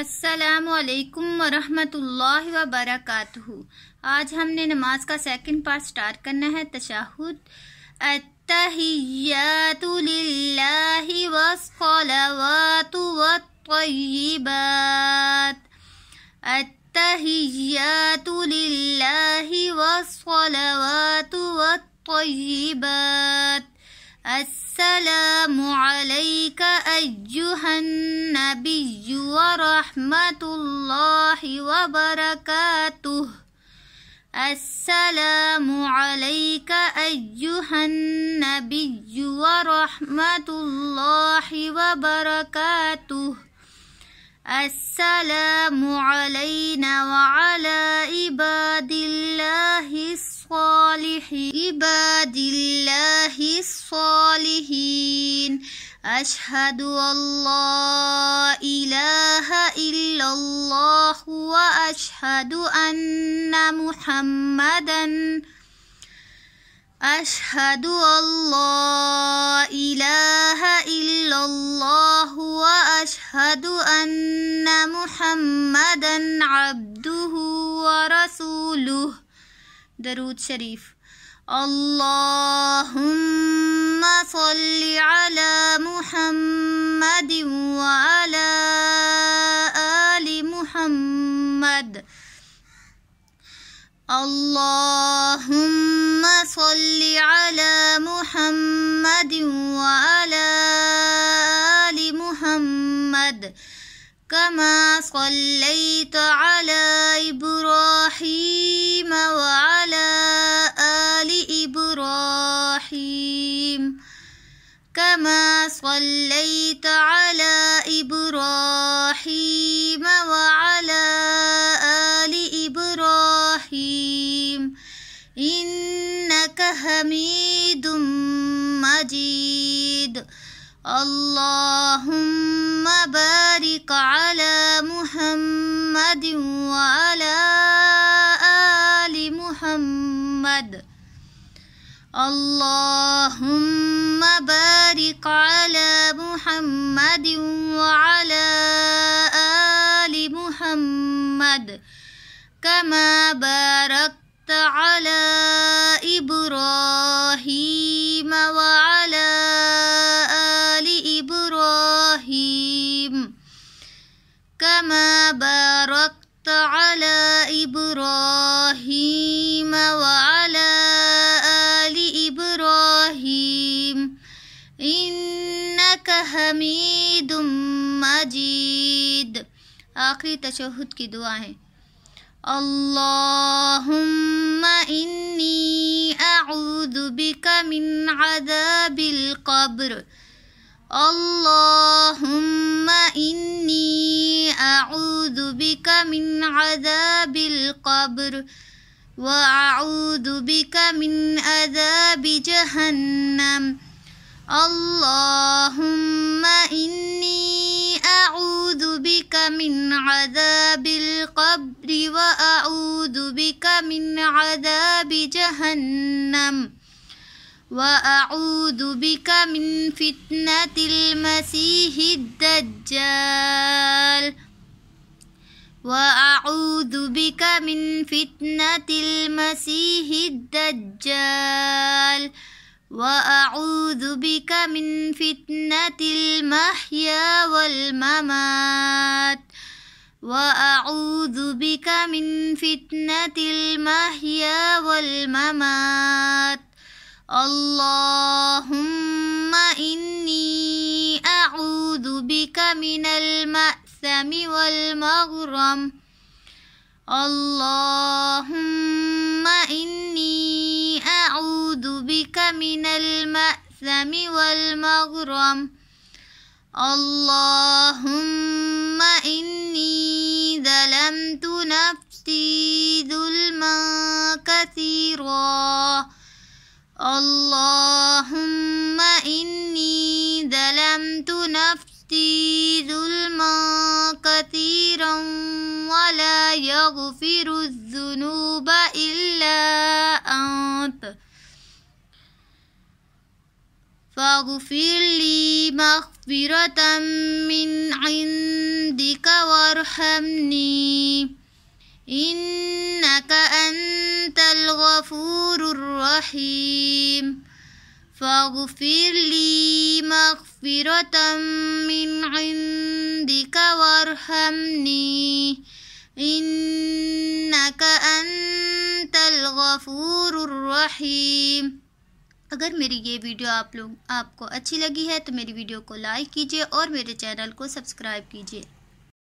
असलकम वरहमतुल्लाह वबरकatuह आज हमने नमाज का सेकंड पार्ट स्टार्ट करना है तशाहुद अतहियातुलिल्लाहि वस्सलावातु वत्तय्यिबात अतहियातुलिल्लाहि वस्सलावातु वत्तय्यिबात अस السلام عليك أيها النبي ورحمة الله وبركاته السلام عليك أيها النبي ورحمة الله وبركاته السلام علينا وعلى عباد الله الصالحين صالح عباد الله الصالحين أشهد أن لا إله إلا الله وأشهد أن محمدا أشهد أن لا إله إلا الله وأشهد أن محمدا عبده ورسوله درود شريف اللهم صل على محمد وعلى آل محمد اللهم صل على محمد وعلى آل محمد كما صليت على إبراهيم وعلى آل إبراهيم كما صليت على إبراهيم وعلى آل إبراهيم إنك حميد مجيد اللهم بارك محمد وعلى آل محمد اللهم بارك على محمد وعلى آل محمد كما باركت على إبراهيم وعلى آل إبراهيم كما باركت باركت على إبراهيم وعلى آل إبراهيم إنك حميد مجيد آخری تشہد کی دعا ہے اللهم إني أعوذ بك من عذاب القبر اللهم إني أعوذ بك من عذاب القبر وأعوذ بك من عذاب جهنم اللهم إني أعوذ بك من عذاب القبر وأعوذ بك من عذاب جهنم وأعوذ بك من فتنة المسيح الدجال وأعوذ بك من فتنة المسيح الدجال وأعوذ بك من فتنة المحيا والممات وأعوذ بك من فتنة المحيا والممات اللهم إني أعوذ بك من المأثم والمغرم اللهم إني أعوذ بك من المأثم والمغرم اللهم إني ظلمت نفسي ظلما كثيرا اللهم إني ظلمت نفسي ظلما كثيرا ولا يغفر الذنوب إلا أنت فاغفر لي مغفرة من عندك وارحمني إنك أنت الغفور الرحيم فاغفر لي مغفرة من عندك وارحمني إنك أنت الغفور الرحيم अगर मेरी ये वीडियो आप लोग आपको अच्छी लगी है तो मेरी वीडियो को लाइक कीजिए और मेरे चैनल को सब्सक्राइब कीजिए